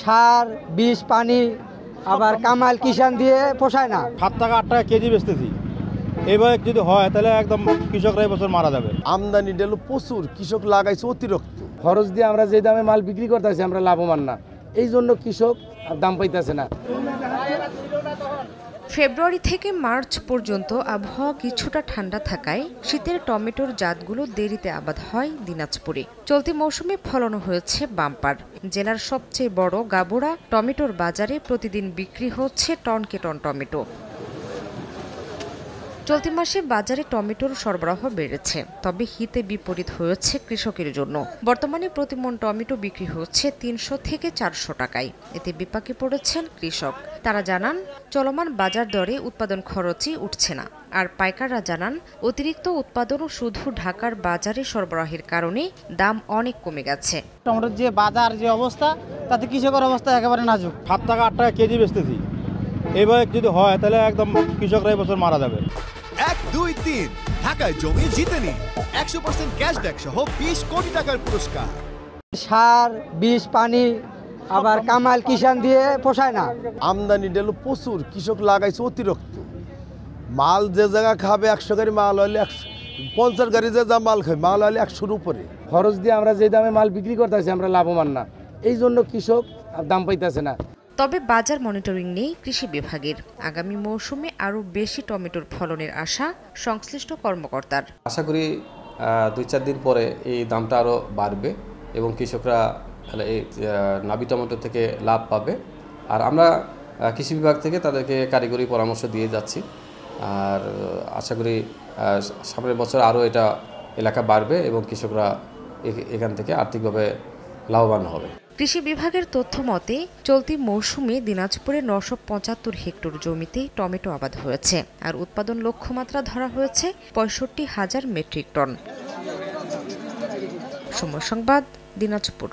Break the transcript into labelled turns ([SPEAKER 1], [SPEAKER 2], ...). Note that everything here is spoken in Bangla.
[SPEAKER 1] সার বিষ পানি আবার কামাল কিষান দিয়ে পোষায় না সাত টাকা আট টাকা কেজি বেচতেছি এবার যদি হয় তাহলে একদম কৃষকরা এবছর মারা যাবে আমদানি ডেলো প্রচুর কৃষক লাগাইছে অতিরিক্ত খরচ দিয়ে আমরা যে দামে মাল বিক্রি করতেছি আমরা লাভবান না এই
[SPEAKER 2] জন্য কৃষক দাম পাইতেছে না ফেব্রুয়ারি থেকে মার্চ পর্যন্ত আবহাওয়া কিছুটা ঠান্ডা থাকায় শীতের টমেটোর জাতগুলো দেরিতে আবাদ হয় দিনাজপুরে চলতি মৌসুমে ফলন হয়েছে বাম্পার জেলার সবচেয়ে বড় গাবুড়া টমেটোর বাজারে প্রতিদিন বিক্রি হচ্ছে টনকে টন টমেটো চলতি মাসে বাজারে টমেটোর সরবরাহ বেড়েছে তবে হিতে বিপরীত হয়েছে কৃষকের জন্য বর্তমানে প্রতিমন টমেটো বিক্রি হচ্ছে তিনশো থেকে চারশো টাকায় এতে বিপাকে পড়েছেন কৃষক তারা জানান চলমান বাজার দরে উৎপাদন খরচই উঠছে না আর পাইকাররা জানান অতিরিক্ত উৎপাদন শুধু ঢাকার বাজারে সরবরাহের কারণে দাম অনেক কমে গেছে টমেটোর যে বাজার যে অবস্থা তাতে কৃষকের অবস্থা একেবারে নাজুক সাত টাকা আট টাকা কেজি বেচতেছি এবার যদি হয় তাহলে একদম কৃষকরা
[SPEAKER 1] এবছর মারা যাবে এক দুই তিন ঢাকায় জমি জিতেনি একশো পার্সেন্ট ক্যাশব্যাক সহ বিশ কোটি টাকার পুরস্কার সার বিষ পানি আবার কামাল কিষান দিয়ে পোষায় না আমদানি ডেলো প্রচুর কৃষক লাগাইছে অতিরিক্ত মাল যে জায়গা খাবে একশো গাড়ি মাল হলে একশো পঞ্চাশ গাড়ি যে যা মাল খায় মাল হলে একশোর উপরে খরচ দিয়ে আমরা যে দামে মাল বিক্রি করতেছি আমরা লাভবান না এই জন্য কৃষক
[SPEAKER 2] দাম পাইতেছে না তবে বাজার মনিটরিং নেই কৃষি বিভাগের আগামী মৌসুমে আরও বেশি টমেটোর ফলনের আশা সংশ্লিষ্ট কর্মকর্তার
[SPEAKER 3] আশা করি দুই চার দিন পরে এই দামটা আরও বাড়বে এবং কৃষকরা এই নাবি টমেটো থেকে লাভ পাবে আর আমরা কৃষি বিভাগ থেকে তাদেরকে কারিগরি পরামর্শ দিয়ে যাচ্ছি আর আশা করি সামনের বছর আরও এটা এলাকা বাড়বে এবং কৃষকরা এখান থেকে আর্থিকভাবে লাভবান হবে
[SPEAKER 2] কৃষি বিভাগের তথ্য মতে চলতি মৌসুমে দিনাজপুরে নশো পঁচাত্তর হেক্টর জমিতে টমেটো আবাদ হয়েছে আর উৎপাদন লক্ষ্যমাত্রা ধরা হয়েছে পঁয়ষট্টি হাজার মেট্রিক টন সময় সংবাদ দিনাজপুর